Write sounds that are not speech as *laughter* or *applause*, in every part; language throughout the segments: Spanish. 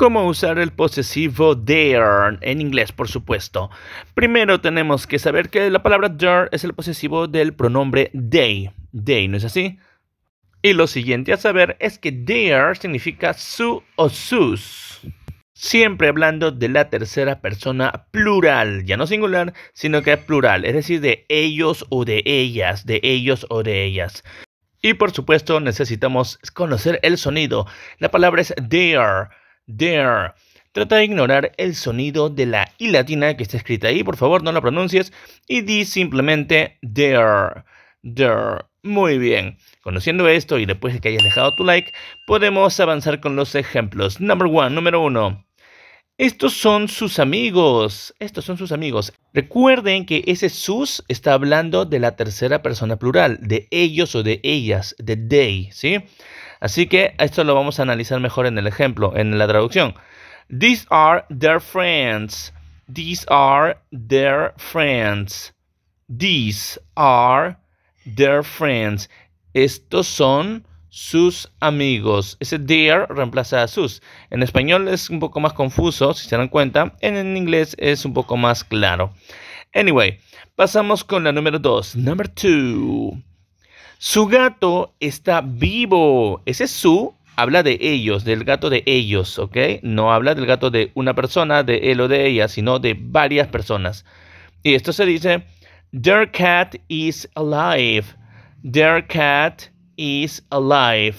cómo usar el posesivo their en inglés, por supuesto. Primero tenemos que saber que la palabra their es el posesivo del pronombre they. They, ¿no es así? Y lo siguiente a saber es que their significa su o sus. Siempre hablando de la tercera persona plural, ya no singular, sino que plural, es decir, de ellos o de ellas, de ellos o de ellas. Y por supuesto necesitamos conocer el sonido. La palabra es their there. Trata de ignorar el sonido de la I latina que está escrita ahí, por favor, no la pronuncies, y di simplemente there, there. Muy bien. Conociendo esto y después de que hayas dejado tu like, podemos avanzar con los ejemplos. Number one, número uno. Estos son sus amigos. Estos son sus amigos. Recuerden que ese sus está hablando de la tercera persona plural, de ellos o de ellas, de they, ¿sí? Así que esto lo vamos a analizar mejor en el ejemplo, en la traducción. These are their friends. These are their friends. These are their friends. Estos son sus amigos. Ese their reemplaza a sus. En español es un poco más confuso, si se dan cuenta. En, inglés es un poco más claro. Anyway, pasamos con la número 2. Number 2. Su gato está vivo. Ese es su habla de ellos, del gato de ellos, ¿ok? No habla del gato de una persona, de él o de ella, sino de varias personas. Y esto se dice, their cat is alive. Their cat is alive.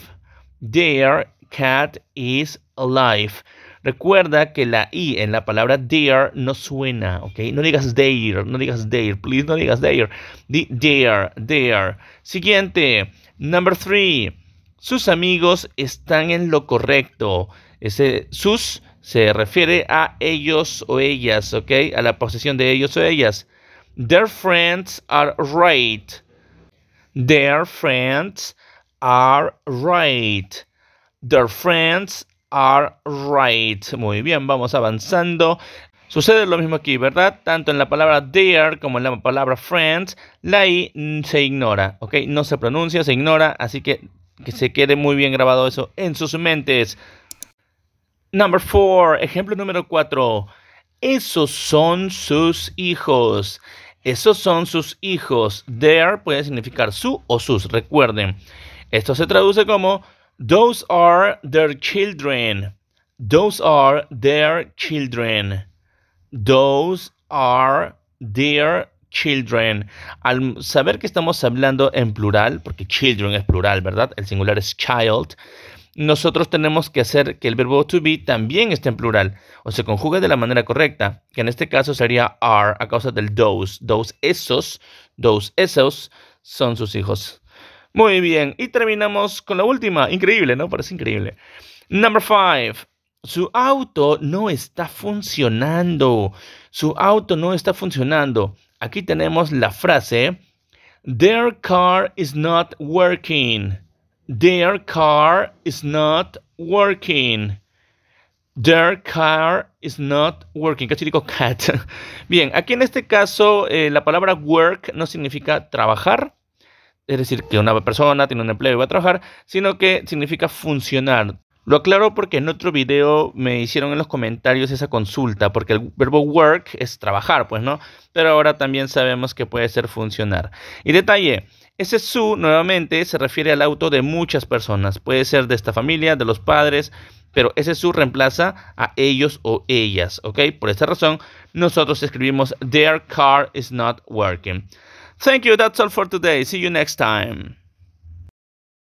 Their cat is alive. Recuerda que la I en la palabra dear no suena, ¿ok? No digas dear, no digas dear, please no digas dear. Di dear, dear. Siguiente, number three. Sus amigos están en lo correcto. Ese sus se refiere a ellos o ellas, ¿ok? A la posesión de ellos o ellas. Their friends are right. Their friends are right. Their friends are right. Muy bien, vamos avanzando. Sucede lo mismo aquí, ¿verdad? Tanto en la palabra there como en la palabra friends, la I se ignora, ¿ok? No se pronuncia, se ignora, así que que se quede muy bien grabado eso en sus mentes. Number four, ejemplo número cuatro. Esos son sus hijos. Esos son sus hijos. There puede significar su o sus, recuerden. Esto se traduce como Those are their children. Those are their children. Those are their children. Al saber que estamos hablando en plural, porque children es plural, ¿verdad? El singular es child. Nosotros tenemos que hacer que el verbo to be también esté en plural o se conjugue de la manera correcta, que en este caso sería are a causa del those. Those esos, those esos son sus hijos. Muy bien, y terminamos con la última. Increíble, ¿no? Parece increíble. Number five. Su auto no está funcionando. Su auto no está funcionando. Aquí tenemos la frase. Their car is not working. Their car is not working. Their car is not working. Casi digo cat. *laughs* Bien, aquí en este caso eh, la palabra work no significa trabajar es decir, que una persona tiene un empleo y va a trabajar, sino que significa funcionar. Lo aclaro porque en otro video me hicieron en los comentarios esa consulta, porque el verbo work es trabajar, pues no, pero ahora también sabemos que puede ser funcionar. Y detalle, ese su nuevamente se refiere al auto de muchas personas, puede ser de esta familia, de los padres, pero ese su reemplaza a ellos o ellas, ¿ok? Por esta razón, nosotros escribimos their car is not working. Thank you. That's all for today. See you next time.